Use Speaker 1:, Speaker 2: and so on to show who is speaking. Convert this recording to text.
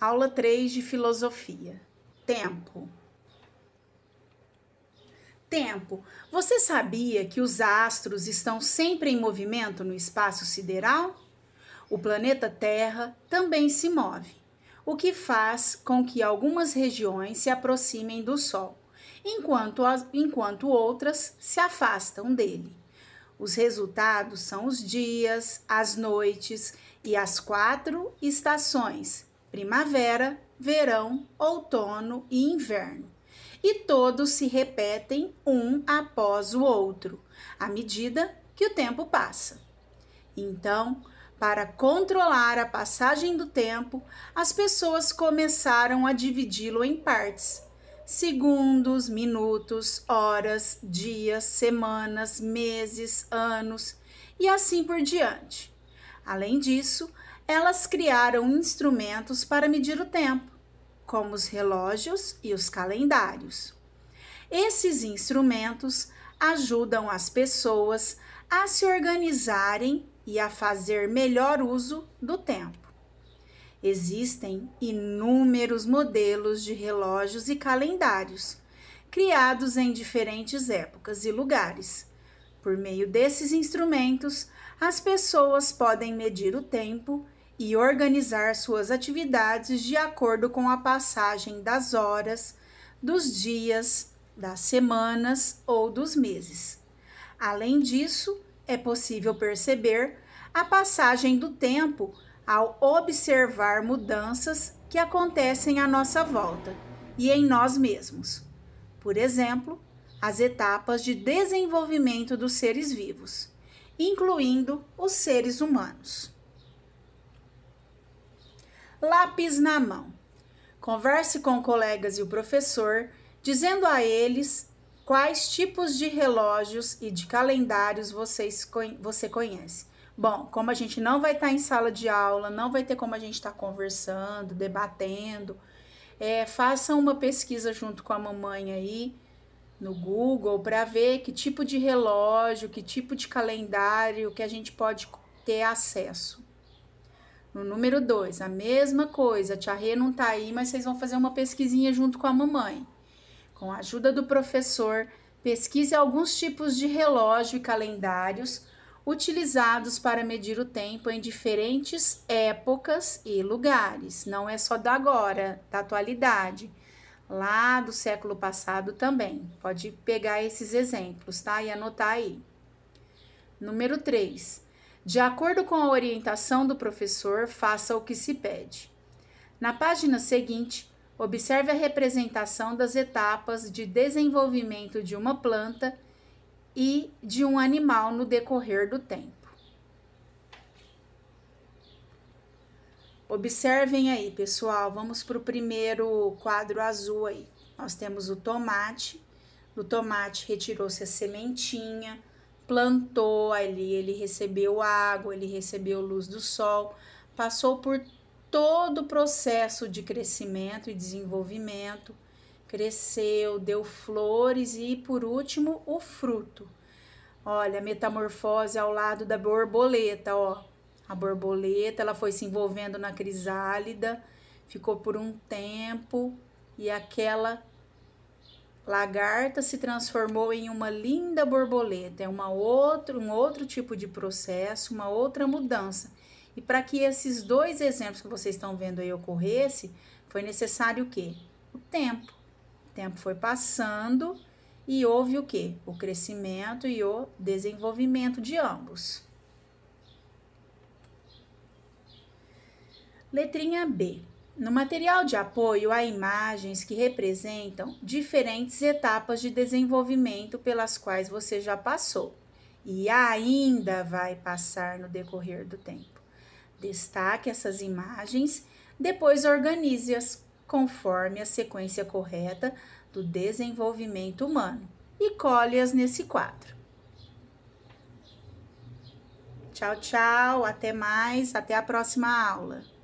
Speaker 1: Aula 3 de filosofia. Tempo. Tempo. Você sabia que os astros estão sempre em movimento no espaço sideral? O planeta Terra também se move, o que faz com que algumas regiões se aproximem do Sol, enquanto, as, enquanto outras se afastam dele. Os resultados são os dias, as noites e as quatro estações primavera, verão, outono e inverno. E todos se repetem um após o outro, à medida que o tempo passa. Então, para controlar a passagem do tempo, as pessoas começaram a dividi-lo em partes: segundos, minutos, horas, dias, semanas, meses, anos e assim por diante. Além disso, elas criaram instrumentos para medir o tempo, como os relógios e os calendários. Esses instrumentos ajudam as pessoas a se organizarem e a fazer melhor uso do tempo. Existem inúmeros modelos de relógios e calendários, criados em diferentes épocas e lugares. Por meio desses instrumentos, as pessoas podem medir o tempo e organizar suas atividades de acordo com a passagem das horas, dos dias, das semanas ou dos meses. Além disso, é possível perceber a passagem do tempo ao observar mudanças que acontecem à nossa volta e em nós mesmos. Por exemplo, as etapas de desenvolvimento dos seres vivos, incluindo os seres humanos lápis na mão. Converse com colegas e o professor, dizendo a eles quais tipos de relógios e de calendários vocês, você conhece. Bom, como a gente não vai estar tá em sala de aula, não vai ter como a gente estar tá conversando, debatendo, é, uma pesquisa junto com a mamãe aí no Google para ver que tipo de relógio, que tipo de calendário que a gente pode ter acesso. No número 2, a mesma coisa. A tia Rê não tá aí, mas vocês vão fazer uma pesquisinha junto com a mamãe. Com a ajuda do professor, pesquise alguns tipos de relógio e calendários utilizados para medir o tempo em diferentes épocas e lugares. Não é só da agora, da atualidade. Lá do século passado também. Pode pegar esses exemplos, tá? E anotar aí. Número 3. De acordo com a orientação do professor, faça o que se pede. Na página seguinte, observe a representação das etapas de desenvolvimento de uma planta e de um animal no decorrer do tempo. Observem aí, pessoal, vamos para o primeiro quadro azul aí. Nós temos o tomate, do tomate retirou-se a sementinha, plantou ali, ele recebeu água, ele recebeu luz do sol, passou por todo o processo de crescimento e desenvolvimento, cresceu, deu flores e, por último, o fruto. Olha, metamorfose ao lado da borboleta, ó. A borboleta, ela foi se envolvendo na crisálida, ficou por um tempo e aquela Lagarta se transformou em uma linda borboleta. É uma outro, um outro tipo de processo, uma outra mudança. E para que esses dois exemplos que vocês estão vendo aí ocorresse, foi necessário o quê? O tempo. O tempo foi passando e houve o quê? O crescimento e o desenvolvimento de ambos. Letrinha B no material de apoio há imagens que representam diferentes etapas de desenvolvimento pelas quais você já passou e ainda vai passar no decorrer do tempo. Destaque essas imagens, depois organize-as conforme a sequência correta do desenvolvimento humano e colhe-as nesse quadro. Tchau, tchau, até mais, até a próxima aula.